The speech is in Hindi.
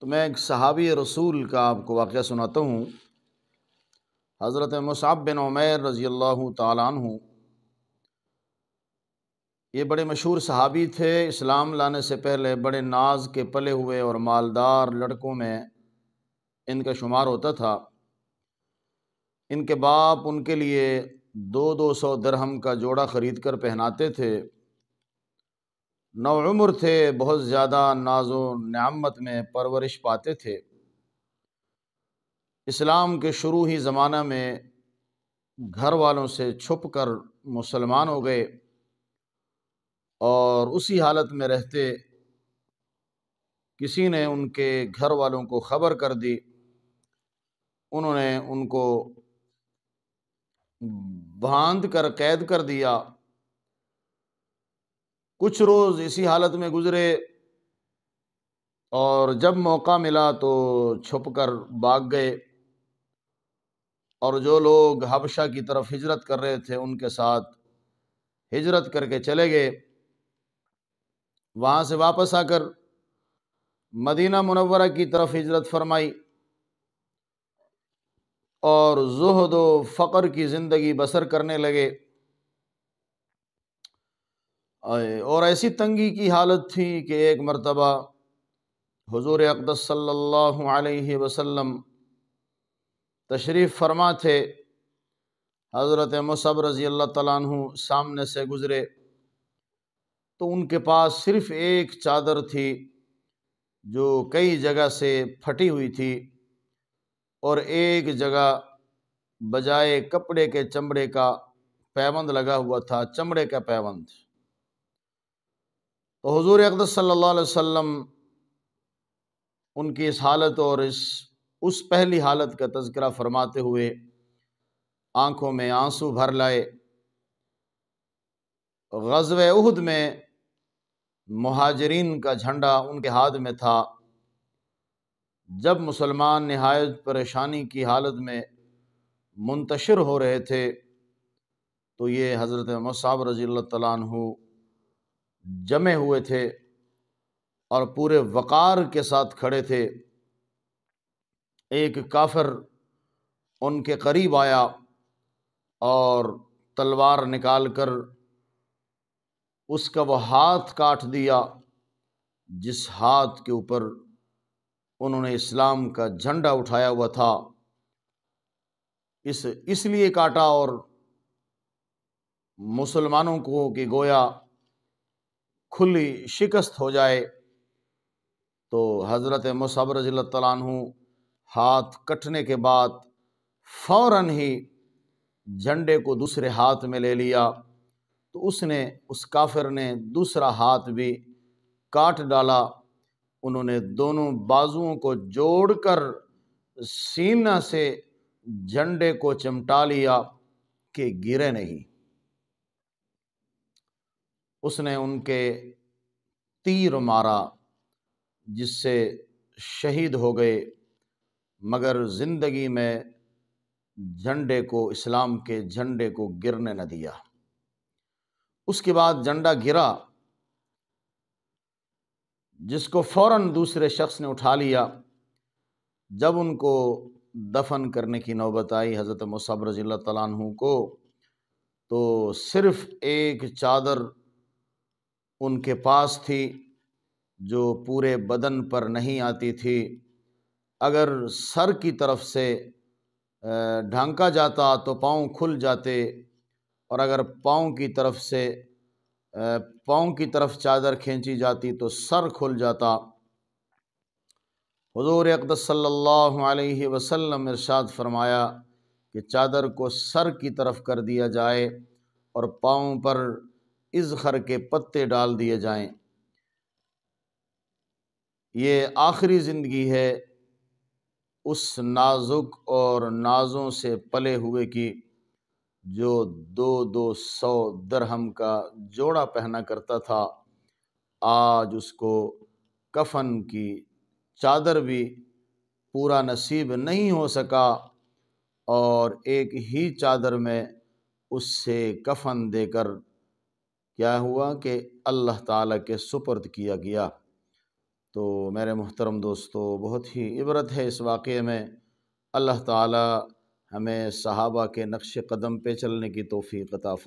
तो मैं एक सहाबी रसूल का आपको वाक़ सुनाता हूँ हज़रत मुसाब बिन उमैर रज़ी अल्लाह हूँ ये बड़े मशहूर सहाबी थे इस्लाम लाने से पहले बड़े नाज के पले हुए और मालदार लड़कों में इनका शुमार होता था इनके बाप उनके लिए दो दो सौ दरहम का जोड़ा ख़रीद कर पहनाते थे नौम्र थे बहुत ज़्यादा नाजो न्यामत में परवरिश पाते थे इस्लाम के शुरू ही ज़माना में घर वालों से छुप कर मुसलमान हो गए और उसी हालत में रहते किसी ने उनके घर वालों को ख़बर कर दी उन्होंने उनको बांध कर कैद कर दिया कुछ रोज़ इसी हालत में गुज़रे और जब मौका मिला तो छुप कर भाग गए और जो लोग हबशा की तरफ हिजरत कर रहे थे उनके साथ हिजरत करके चले गए वहाँ से वापस आकर मदीना मुनवरा की तरफ हिजरत फरमाई और जहद फ़कर की ज़िंदगी बसर करने लगे और ऐसी तंगी की हालत थी कि एक मरतबा हुजूर अकदस सल्लल्लाहु अलैहि वसल्लम तशरीफ़ फरमा थे हज़रत मसब रज़ी अल्लाह तु सामने से गुज़रे तो उनके पास सिर्फ़ एक चादर थी जो कई जगह से फटी हुई थी और एक जगह बजाय कपड़े के चमड़े का पैबंद लगा हुआ था चमड़े का पैबंद तो हजूर अकदस सल्ला वम उनकी इस हालत और इस उस पहली हालत का तस्करा फरमाते हुए आँखों में आंसू भर लाए गजब उहद में महाजरीन का झंडा उनके हाथ में था जब मुसलमान नहायत परेशानी की हालत में मुंतशिर हो रहे थे तो ये हज़रत मसाब रज़ी अल्लाह जमे हुए थे और पूरे वक़ार के साथ खड़े थे एक काफर उनके करीब आया और तलवार निकाल कर उसका वह हाथ काट दिया जिस हाथ के ऊपर उन्होंने इस्लाम का झंडा उठाया हुआ था इस इसलिए काटा और मुसलमानों को कि गोया खुली शिकस्त हो जाए तो हज़रत मुसब तु हाथ कटने के बाद फ़ौर ही झंडे को दूसरे हाथ में ले लिया तो उसने उस काफिर ने दूसरा हाथ भी काट डाला उन्होंने दोनों बाजुओं को जोड़कर सीना से झंडे को चमटा लिया कि गिरे नहीं उसने उनके तीर मारा जिससे शहीद हो गए मगर ज़िंदगी में झंडे को इस्लाम के झंडे को गिरने न दिया उसके बाद झंडा गिरा जिसको फ़ौर दूसरे शख्स ने उठा लिया जब उनको दफन करने की नौबत आई हज़रत मुसब रज़ी तु को तो सिर्फ़ एक चादर उनके पास थी जो पूरे बदन पर नहीं आती थी अगर सर की तरफ से ढांका जाता तो पाँव खुल जाते और अगर पाँव की तरफ से पाँव की तरफ चादर खींची जाती तो सर खुल जाता हजूर अकदस सल्लल्लाहु अलैहि वसल्लम इरशाद फरमाया कि चादर को सर की तरफ कर दिया जाए और पाँव पर इजहर के पत्ते डाल दिए जाएं ये आखिरी ज़िंदगी है उस नाजुक और नाजों से पले हुए की जो दो दो सौ दरहम का जोड़ा पहना करता था आज उसको कफन की चादर भी पूरा नसीब नहीं हो सका और एक ही चादर में उससे कफन देकर क्या हुआ कि अल्लाह ताला के सुपर्द किया गया तो मेरे मोहतरम दोस्तों बहुत ही इबरत है इस वाक़े में अल्लाह ताला हमें सहाबा के नक्श कदम पे चलने की तोफ़ी कता